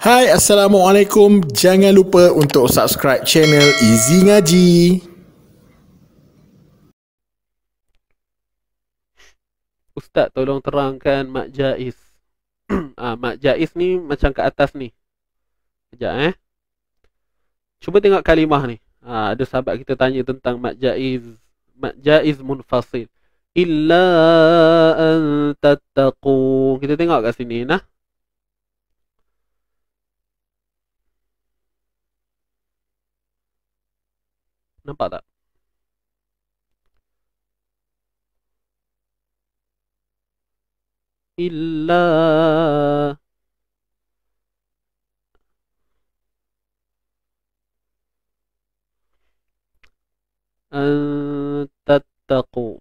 Hai Assalamualaikum Jangan lupa untuk subscribe channel Easy Ngaji Ustaz tolong terangkan Mak Jais ah, Mak Jais ni macam ke atas ni Sekejap eh Cuba tengok kalimah ni ah, Ada sahabat kita tanya tentang Mak Jais Mak Jais munfasil Illa an tattaqu Kita tengok kat sini nah How about that? إلا أن تتقوا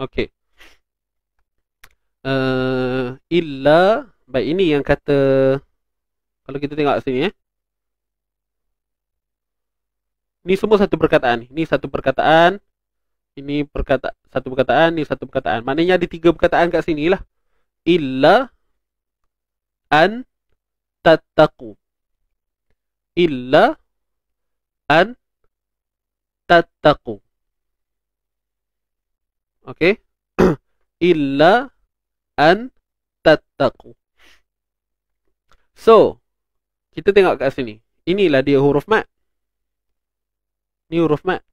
أوكي okay. uh, إلا Baik, ini yang kata kalau kita tengok sini eh. Ini semua satu perkataan. Ini satu perkataan. Ini perkata satu perkataan, ini satu perkataan. Maknanya ada tiga perkataan kat sini lah. Illa an tattaqu. Illa an tattaqu. Okey. Illa an tattaqu. So, kita tengok kat sini. Inilah dia huruf mat. Ni huruf mat.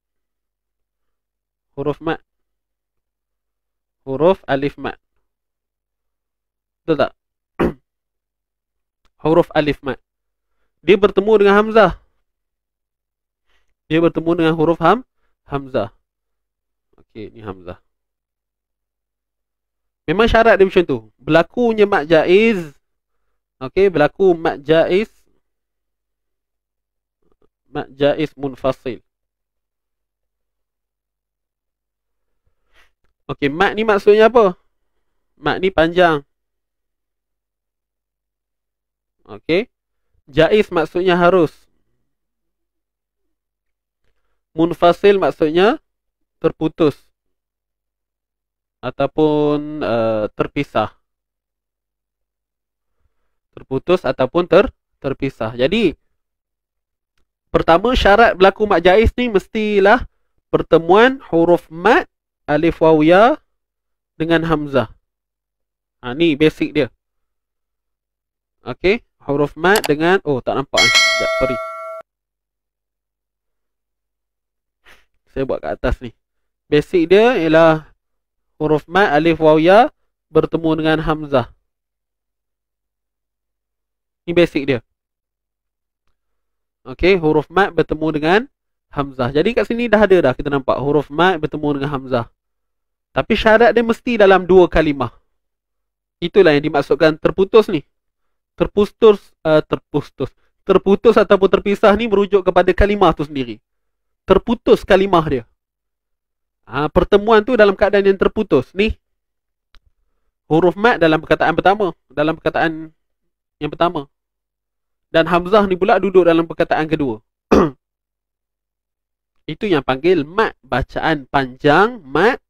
Huruf mat. Huruf alif mat. Betul tak? huruf alif mat. Dia bertemu dengan Hamzah. Dia bertemu dengan huruf ham. Hamzah. Okey, ni Hamzah. Memang syarat dia macam tu. Berlakunya mat jaiz. Okey, berlaku mad jaiz mad jaiz munfasil. Okey, mad ni maksudnya apa? Mad ni panjang. Okey. Jaiz maksudnya harus. Munfasil maksudnya terputus ataupun uh, terpisah terputus ataupun ter terpisah. Jadi pertama syarat berlaku mad jaiz ni mestilah pertemuan huruf mad alif waw ya dengan hamzah. Ha ni basic dia. Okey, huruf mad dengan oh tak nampak ni. Sekejap, sorry. Saya buat kat atas ni. Basic dia ialah huruf mad alif waw ya bertemu dengan hamzah. Ini basic dia. Okey, huruf mat bertemu dengan hamzah. Jadi kat sini dah ada dah kita nampak huruf mat bertemu dengan hamzah. Tapi syarat dia mesti dalam dua kalimah. Itulah yang dimaksudkan terputus ni. Terputus uh, eh, terputus. Terputus ataupun terpisah ni merujuk kepada kalimah tu sendiri. Terputus kalimah dia. Ha, pertemuan tu dalam keadaan yang terputus ni. Huruf mat dalam perkataan pertama, dalam perkataan yang pertama. Dan Hamzah ni pula duduk dalam perkataan kedua. Itu yang panggil mat bacaan panjang mat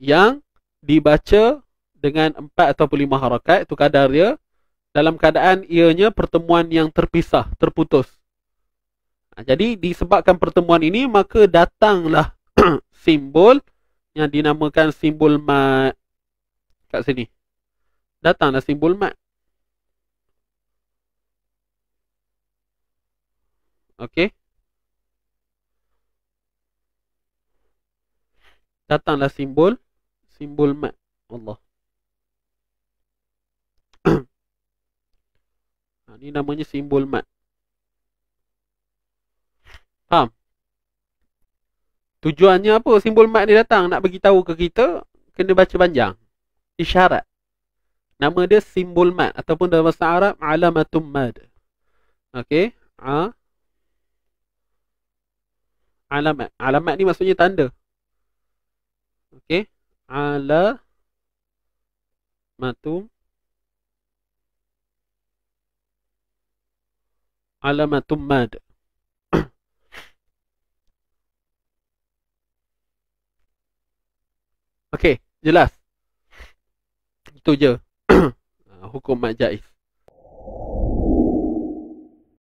yang dibaca dengan empat atau lima harakat itu kadar dia dalam keadaan ianya pertemuan yang terpisah, terputus. Ha, jadi disebabkan pertemuan ini maka datanglah simbol yang dinamakan simbol mat kat sini. Datanglah simbol mat. Okey. Datanglah simbol simbol mat Allah. ha, ini namanya simbol mat. Faham? Tujuannya apa simbol mat ni datang nak bagi tahu ke kita kena baca panjang. Isyarat. Nama dia simbol mat ataupun dalam bahasa Arab alamatum mad. Okey, ah. ha? alamat. Alamat ni maksudnya tanda. Okey. Ala matum alamatum mad. Okey, jelas. Itu je. Hukum majaz.